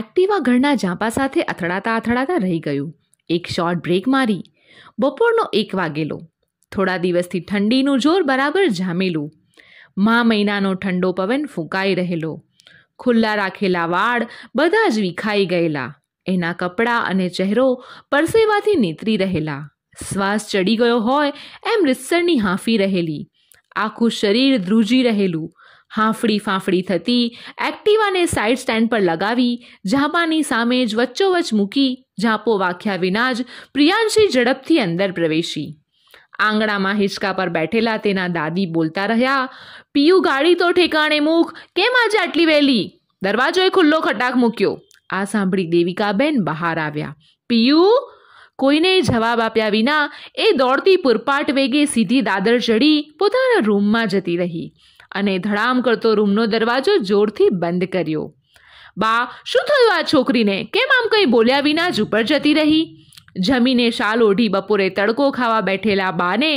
Activa ઘરના ઝાંપા સાથે અથડાતા અથડાતા રહી ગયું એક શોર્ટ બ્રેક મારી બપોરનો એક વાગેલો થોડા દિવસથી ઠંડીનું જોર બરાબર જામેલું મા મહિનાનો ઠંડો પવન ફૂંકાઈ રહેલો ખુલ્લા રાખેલા વાળ બધા જ વિખાઈ ગયેલા એના કપડાં અને ચહેરો પરસેવાથી નેતરી રહેલા શ્વાસ ચડી ગયો હોય એમ રીતસરની હાંફી રહેલી આખું શરીર ધ્રુજી રહેલું હાંફડી ફાંફડી થતી એક્ટિવાને સાઇડ સ્ટેન્ડ પર લગાવી ઝાપાની સામે જ વચ્ચોવચ મૂકી ઝાપો વાખ્યા વિના જ પ્રિયાંશી ઝડપથી અંદર પ્રવેશી આંગણામાં હિંચકા પર બેઠેલા તેના દાદી બોલતા રહ્યા પિયુ ગાડી તો ઠેકાણે મૂક કેમ આજે આટલી વહેલી દરવાજોએ ખુલ્લો ખટાક મૂક્યો આ સાંભળી દેવિકાબેન બહાર આવ્યા પીયુ કોઈને જવાબ આપ્યા વિના એ દોડતી પુરપાટ વેગે સીધી દાદર ચડી પોતાના રૂમમાં જતી રહી અને ધડામ કરતો રૂમનો દરવાજો જોરથી બંધ કર્યો બા શું થયું આ છોકરીને કેમ આમ કંઈ બોલ્યા વિના જ ઉપર જતી રહી જમીને શાલ ઓઢી બપોરે તડકો ખાવા બેઠેલા બાને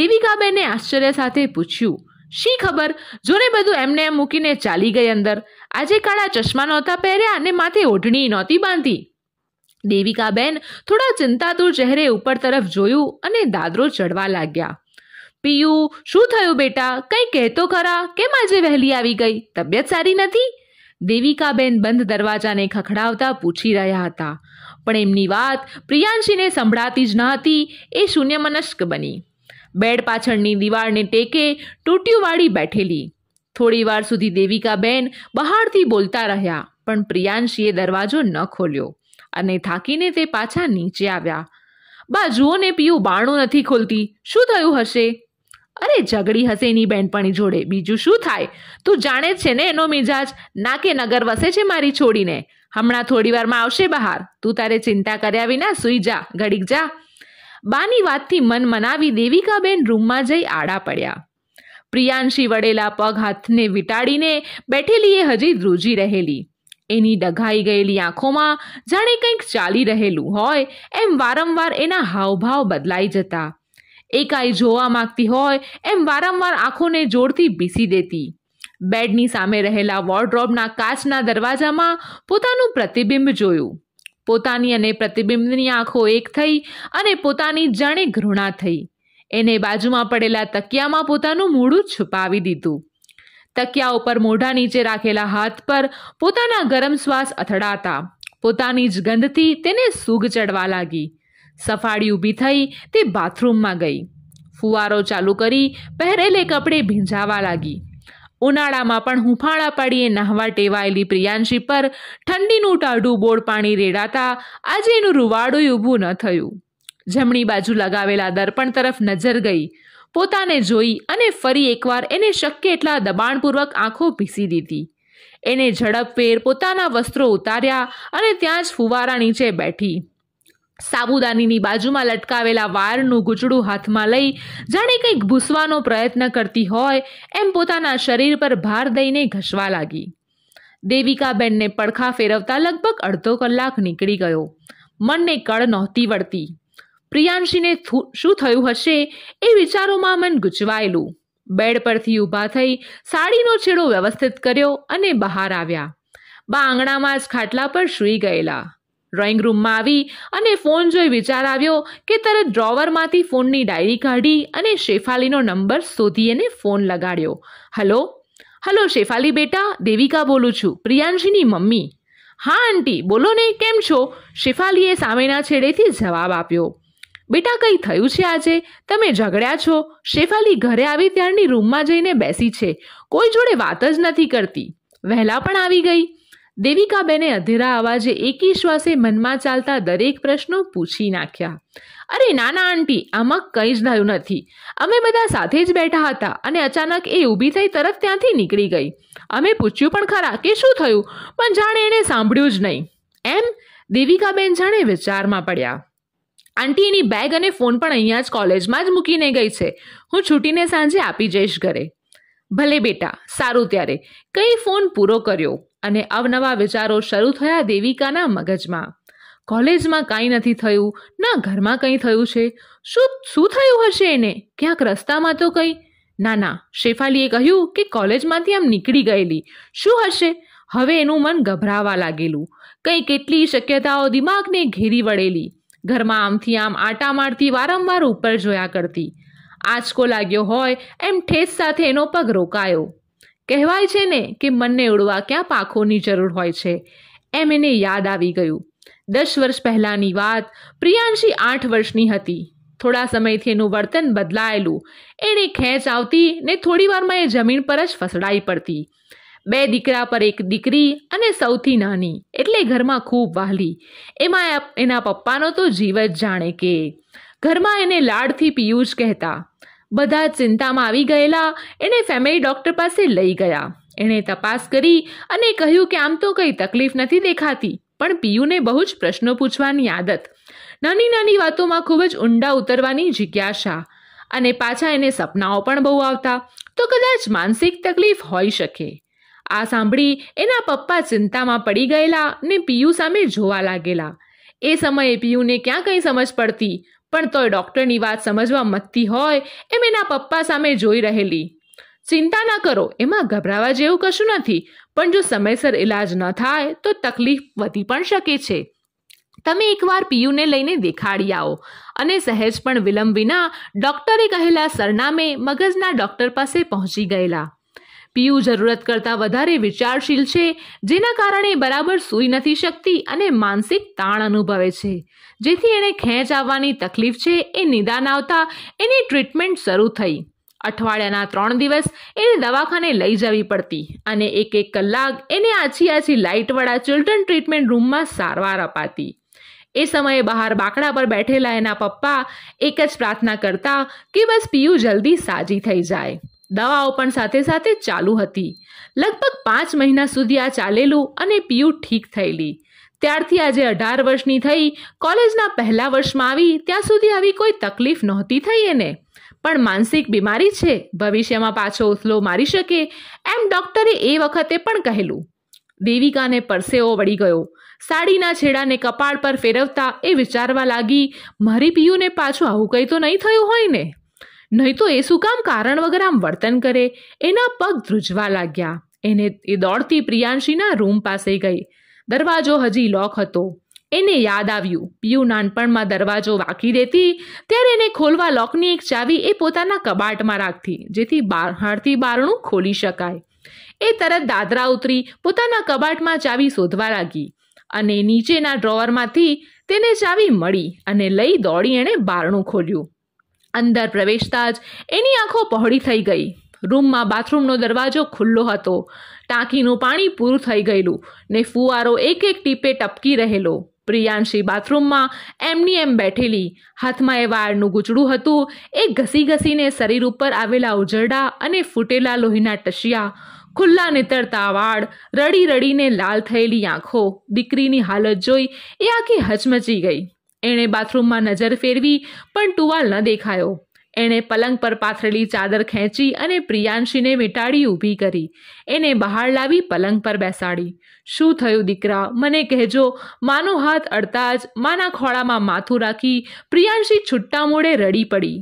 દેવિકાબેને આશ્ચર્ય સાથે પૂછ્યું શી ખબર જોને બધું એમને એમ મૂકીને ચાલી ગઈ અંદર આજે કાળા ચશ્મા નહોતા પહેર્યા અને માથે ઓઢણી નહોતી બાંધી દેવિકાબેન થોડા ચિંતાતુર ચહેરે ઉપર તરફ જોયું અને દાદરો ચડવા લાગ્યા પિયુ શું થયું બેટા કંઈ કહેતો ખરા કેમ આજે વહેલી આવી ગઈ તબિયત સારી નથી દેવિકાબેન બંધ દરવાજાને ખખડાવતા પૂછી રહ્યા હતા પણ એમની વાત પ્રિયાંશીને સંભળાતી જ ન હતી એ શૂન્યમનસ્ક બની બેડ પાછળની દિવાળને ટેકે ટૂટ્યુંવાળી બેઠેલી થોડીવાર સુધી દેવિકાબેન બહારથી બોલતા રહ્યા પણ પ્રિયાંશીએ દરવાજો ન ખોલ્યો અને થાકીને તે પાછા નીચે આવ્યા બા જુઓ ને પીયું બાણું નથી ખોલતી શું થયું હશે અરે ઝઘડી હશે એની બહેનપણી જોડે બીજું શું થાય તું જાણે છે ને એનો મિજાજ ના કે નગર વસે છે મારી છોડીને હમણાં થોડી વારમાં આવશે બહાર તું તારે ચિંતા કર્યા વિના સૂઈ જા ઘડીક જા બાની વાતથી મન મનાવી દેવિકાબેન રૂમમાં જઈ આડા પડ્યા પ્રિયાંશી વડેલા પગ હાથને વિટાડીને બેઠેલી એ હજી ધ્રુજી રહેલી એની ડઘાઈ ગયેલી આંખોમાં જાણે કંઈક ચાલી રહેલું હોય એમ વારંવાર એના હાવભાવ બદલાઈ જતા એકાઈ જોવા માંગતી હોય એમ વારંવાર આંખોને જોરથી ભીસી દેતી બેડની સામે રહેલા વોર્ડ્રોબના કાચના દરવાજામાં પોતાનું પ્રતિબિંબ જોયું પોતાની અને પ્રતિબિંબની આંખો એક થઈ અને પોતાની જાણે ઘૃણા થઈ એને બાજુમાં પડેલા તકિયામાં પોતાનું મોઢું છુપાવી દીધું તકિયા ઉપર મોઢા નીચે રાખેલા હાથ પર પોતાના ગરમ શ્વાસ અથડાતા પોતાની જ ગંધથી તેને સૂગ ચડવા લાગી સફાળી ઊભી થઈ તે બાથરૂમમાં ગઈ ફુવારો ચાલુ કરી પહેરેલે કપડે ભીંજાવા લાગી ઉનાળામાં પણ હુંફાળા પાડીએ નાહવા ટેવાયેલી પ્રિયાંશી પર ઠંડીનું ટાઢું બોળ પાણી રેડાતા આજે એનું રૂવાડું ઊભું ન થયું જમણી બાજુ લગાવેલા દર્પણ તરફ નજર ગઈ પોતાને જોઈ અને ફરી એકવાર એને શક્ય એટલા દબાણપૂર્વક આંખો પીસી દીધી એને ઝડપ ફેર પોતાના વસ્ત્રો ઉતાર્યા અને ત્યાં જ ફુવારા નીચે બેઠી સાબુદાનીની બાજુમાં લટકાવેલા વારનું ગૂંચડું હાથમાં લઈ જાણે કંઈક ભૂસવાનો પ્રયત્ન કરતી હોય એમ પોતાના શરીર પર ભાર દઈને ઘસવા લાગી દેવિકાબેનને પડખા ફેરવતા લગભગ અડધો કલાક નીકળી ગયો મનને કળ નહોતી વળતી પ્રિયાંશીને શું થયું હશે એ વિચારોમાં મન ગૂંચવાયેલું બેડ પરથી ઊભા થઈ સાડીનો છેડો વ્યવસ્થિત કર્યો અને બહાર આવ્યા બા આંગણામાં જ ખાટલા પર સૂઈ ગયેલા ડ્રોઈંગ રૂમમાં આવી અને ફોન જોઈ વિચાર આવ્યો કે તરત ડ્રોવરમાંથી ફોનની ડાયરી કાઢી અને શેફાલીનો નંબર શોધી એને ફોન લગાડ્યો હલો હલો શેફાલી બેટા દેવિકા બોલું છું પ્રિયાંશીની મમ્મી હા આંટી બોલો ને કેમ છો શેફાલીએ સામેના છેડેથી જવાબ આપ્યો બેટા કંઈ થયું છે આજે તમે ઝઘડ્યા છો શેફાલી ઘરે આવી ત્યારની રૂમમાં જઈને બેસી છે કોઈ જોડે વાત જ નથી કરતી વહેલા પણ આવી ગઈ દેવિકાબેને અધેરા અવાજે એકી શ્વાસે મનમાં ચાલતા દરેક પ્રશ્નો પૂછી નાખ્યા અરે નાના આંટી આમાં કંઈ જ થયું નથી અમે બધા સાથે જ બેઠા હતા અને અચાનક એ ઊભી થઈ તરફ ત્યાંથી નીકળી ગઈ અમે પૂછ્યું પણ ખરા કે શું થયું પણ જાણે એણે સાંભળ્યું જ નહીં એમ દેવિકાબેન જાણે વિચારમાં પડ્યા આંટી એની બેગ અને ફોન પણ અહીંયા જ કોલેજમાં જ મૂકીને ગઈ છે હું છૂટીને સાંજે આપી જઈશ ઘરે ભલે બેટા સારું ત્યારે કંઈ ફોન પૂરો કર્યો અને અવનવા વિચારો શરૂ થયા દેવિકાના મગજમાં કોલેજમાં કાંઈ નથી થયું ના ઘરમાં કંઈ થયું છે શું શું થયું હશે એને ક્યાંક રસ્તામાં તો કંઈ ના ના શેફાલીએ કહ્યું કે કોલેજમાંથી આમ નીકળી ગયેલી શું હશે હવે એનું મન ગભરાવા લાગેલું કંઈ કેટલી શક્યતાઓ દિમાગને ઘેરી વળેલી ઘરમાં આમથી આમ આટા મારતી વારંવાર ઉપર જોયા કરતી આંચકો લાગ્યો હોય એમ ઠેસ સાથે એનો પગ રોકાયો કહેવાય છે ને કે મનને ઉડવા ક્યાં પાંખોની જરૂર હોય છે એમ એને યાદ આવી ગયું દસ વર્ષ પહેલાંની વાત પ્રિયાંશી આઠ વર્ષની હતી થોડા સમયથી એનું વર્તન બદલાયેલું એણે ખેંચ આવતી ને થોડીવારમાં એ જમીન પર જ ફસડાઈ પડતી બે દીકરા પર એક દીકરી અને સૌથી નાની એટલે ઘરમાં ખૂબ વહાલી એમાં એના પપ્પાનો તો જીવ જ જાણે કે ઘરમાં એને લાડથી પિયુષ કહેતા બધા ચિંતામાં આવી ગયેલા એને ફેમિલી ડૉક્ટર પાસે લઈ ગયા એણે તપાસ કરી અને કહ્યું કે આમ તો કંઈ તકલીફ નથી દેખાતી પણ પિયુને બહુ જ પ્રશ્નો પૂછવાની આદત નાની નાની વાતોમાં ખૂબ જ ઊંડા ઉતરવાની જિજ્ઞાસા અને પાછા એને સપનાઓ પણ બહુ આવતા તો કદાચ માનસિક તકલીફ હોઈ શકે આ સાંભળી એના પપ્પા ચિંતામાં પડી ગયેલા ને પિયુ સામે જોવા લાગેલા એ સમયે પિયુને ક્યાં કંઈ સમજ પડતી પણ તોય ડૉક્ટરની વાત સમજવા મથતી હોય એમ એના પપ્પા સામે જોઈ રહેલી ચિંતા ના કરો એમાં ગભરાવા જેવું કશું નથી પણ જો સમયસર ઇલાજ ન થાય તો તકલીફ વધી પણ શકે છે તમે એકવાર પિયુને લઈને દેખાડી આવો અને સહેજ પણ વિલંબ વિના ડૉક્ટરે કહેલા સરનામે મગજના ડોક્ટર પાસે પહોંચી ગયેલા પીયુ જરૂરત કરતાં વધારે વિચારશીલ છે જેના કારણે બરાબર સૂઈ નથી શકતી અને માનસિક તાણ અનુભવે છે જેથી એણે ખેંચ આવવાની તકલીફ છે એ નિદાન આવતા એની ટ્રીટમેન્ટ શરૂ થઈ અઠવાડિયાના ત્રણ દિવસ એને દવાખાને લઈ જવી પડતી અને એક એક કલાક એને આછી આછી લાઇટવાળા ચિલ્ડ્રન ટ્રીટમેન્ટ રૂમમાં સારવાર અપાતી એ સમયે બહાર બાકડા પર બેઠેલા એના પપ્પા એક જ પ્રાર્થના કરતા કે બસ પીયુ જલ્દી સાજી થઈ જાય દવાઓ પણ સાથે સાથે ચાલુ હતી લગભગ પાંચ મહિના સુધી આ ચાલેલું અને પીયુ ઠીક થયેલી ત્યારથી આજે અઢાર વર્ષની થઈ કોલેજના પહેલા વર્ષમાં આવી ત્યાં સુધી આવી કોઈ તકલીફ નહોતી થઈ એને પણ માનસિક બીમારી છે ભવિષ્યમાં પાછો ઉથલો મારી શકે એમ ડૉક્ટરે એ વખતે પણ કહેલું દેવિકાને પરસેવો વળી ગયો સાડીના છેડાને કપાળ પર ફેરવતા એ વિચારવા લાગી મારી પિયુને પાછું આવું કંઈ તો નહીં થયું હોય ને નહીં તો એ શું કામ કારણ વગર આમ વર્તન કરે એના પગ ધ્રુજવા લાગ્યા એને એ દોડતી પ્રિયાંશીના રૂમ પાસે ગઈ દરવાજો હજી લોક હતો એને યાદ આવ્યું પીયુ નાનપણમાં દરવાજો વાકી દેતી ત્યારે એને ખોલવા લોકની એક ચાવી એ પોતાના કબાટમાં રાખતી જેથી હાડથી બારણું ખોલી શકાય એ તરત દાદરા ઉતરી પોતાના કબાટમાં ચાવી શોધવા લાગી અને નીચેના ડ્રોવરમાંથી તેને ચાવી મળી અને લઈ દોડી એણે બારણું ખોલ્યું અંદર પ્રવેશતા જ એની આંખો પહોળી થઈ ગઈ રૂમમાં બાથરૂમનો દરવાજો ખુલ્લો હતો ટાંકીનું પાણી પૂરું થઈ ગયેલું ને ફુવારો એક એક ટીપે ટપકી રહેલો પ્રિયાંશી બાથરૂમમાં એમની એમ બેઠેલી હાથમાં એ વાળનું ગૂંચડું હતું એ ઘસી ઘસીને શરીર ઉપર આવેલા ઉજરડા અને ફૂટેલા લોહીના ટશિયા ખુલ્લા નીતરતા વાળ રડી રડીને લાલ થયેલી આંખો દીકરીની હાલત જોઈ એ આખી હચમચી ગઈ એણે બાથરૂમમાં નજર ફેરવી પણ ટુવાલ ન દેખાયો એણે પલંગ પર પાથરેલી ચાદર ખેંચી અને પ્રિયાંશીને મીટાડી ઊભી કરી એને બહાર લાવી પલંગ પર બેસાડી શું થયું દીકરા મને કહેજો માનો હાથ અડતા જ માના ખોળામાં માથું રાખી પ્રિયાંશી છુટ્ટા મોડે રડી પડી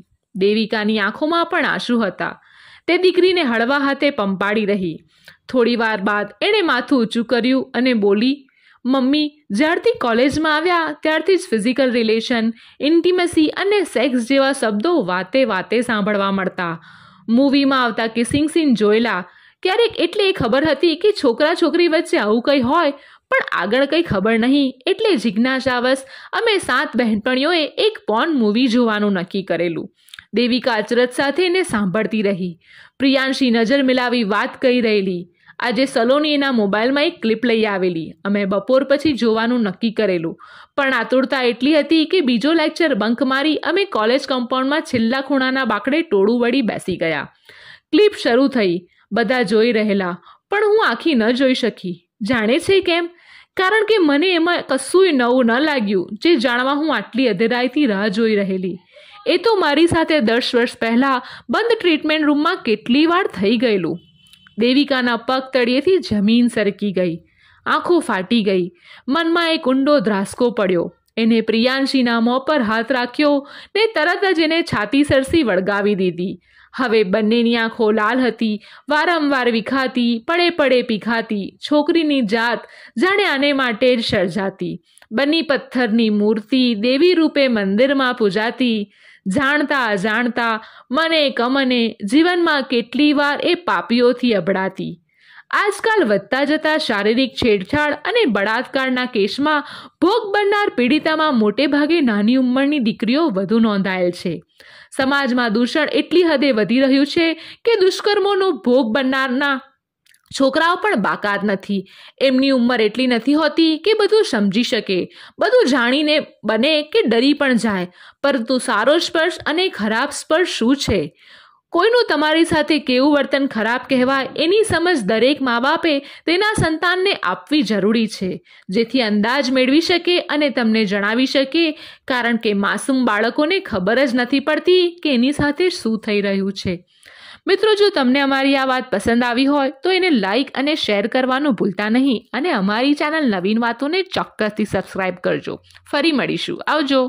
દેવિકાની આંખોમાં પણ આંસુ હતા તે દીકરીને હળવા હાથે પંપાડી રહી થોડીવાર બાદ એણે માથું ઊંચું કર્યું અને બોલી મમ્મી જ્યારથી કોલેજમાં આવ્યા ત્યારથી જ ફિઝિકલ રિલેશન ઇન્ટિમસી અને સેક્સ જેવા શબ્દો વાતે વાતે સાંભળવા મળતા મૂવીમાં આવતા કિસિંગ સીન જોયેલા ક્યારેક એટલે એ ખબર હતી કે છોકરા છોકરી વચ્ચે આવું કંઈ હોય પણ આગળ કંઈ ખબર નહીં એટલે જિજ્ઞાસાવશ અમે સાત બહેનપણીઓએ એક પોન મૂવી જોવાનું નક્કી કરેલું દેવિકા અચરત સાથે એને સાંભળતી રહી પ્રિયાંશી નજર મિલાવી વાત કહી રહેલી આજે સલોની એના મોબાઈલમાં એક ક્લિપ લઈ આવેલી અમે બપોર પછી જોવાનું નક્કી કરેલું પણ આતુરતા એટલી હતી કે બીજો લેક્ચર બંક મારી અમે કોલેજ કમ્પાઉન્ડમાં છેલ્લા ખૂણાના બાકડે ટોળું વળી બેસી ગયા ક્લિપ શરૂ થઈ બધા જોઈ રહેલા પણ હું આખી ન જોઈ શકી જાણે છે કેમ કારણ કે મને એમાં કશુંય નવું ન લાગ્યું જે જાણવા હું આટલી અધેરાઈથી રાહ જોઈ રહેલી એ તો મારી સાથે દસ વર્ષ પહેલાં બંધ ટ્રીટમેન્ટ રૂમમાં કેટલી વાર થઈ ગયેલું દેવિકાના પગ તળિયેથી જમીન સરકી ગઈ આંખો ફાટી ગઈ મનમાં એક ઊંડો ધ્રાસકો પડ્યો એને પ્રિયાંશીના મોં પર હાથ રાખ્યો ને તરત જ એને છાતી સરસી વળગાવી દીધી હવે બંનેની આંખો લાલ હતી વારંવાર વિખાતી પડે પડે પીખાતી છોકરીની જાત જાણે આને માટે જ સર્જાતી બની પથ્થરની મૂર્તિ દેવી રૂપે મંદિરમાં પૂજાતી જાણતા અજાણતા મને કમને જીવનમાં કેટલી વાર એ પાપીઓથી અભડાતી આજકાલ વધતા જતા શારીરિક છેડછાડ અને બળાત્કારના કેસમાં ભોગ બનનાર પીડિતામાં મોટેભાગે નાની ઉંમરની દીકરીઓ વધુ નોંધાયેલ છે સમાજમાં દૂષણ એટલી હદે વધી રહ્યું છે કે દુષ્કર્મોનો ભોગ બનનારના છોકરાઓ પણ બાકાત નથી એમની ઉંમર એટલી નથી હોતી કે બધું સમજી શકે બધું જાણીને બને કે ડરી પણ જાય પરંતુ સારો સ્પર્શ અને ખરાબ સ્પર્શ શું છે કોઈનું તમારી સાથે કેવું વર્તન ખરાબ કહેવાય એની સમજ દરેક મા બાપે તેના સંતાનને આપવી જરૂરી છે જેથી અંદાજ મેળવી શકે અને તમને જણાવી શકે કારણ કે માસૂમ બાળકોને ખબર જ નથી પડતી કે એની સાથે શું થઈ રહ્યું છે મિત્રો જો તમને અમારી આ વાત પસંદ આવી હોય તો એને લાઇક અને શેર કરવાનું ભૂલતા નહીં અને અમારી ચેનલ નવીન વાતોને ચોક્કસથી સબસ્ક્રાઈબ કરજો ફરી મળીશું આવજો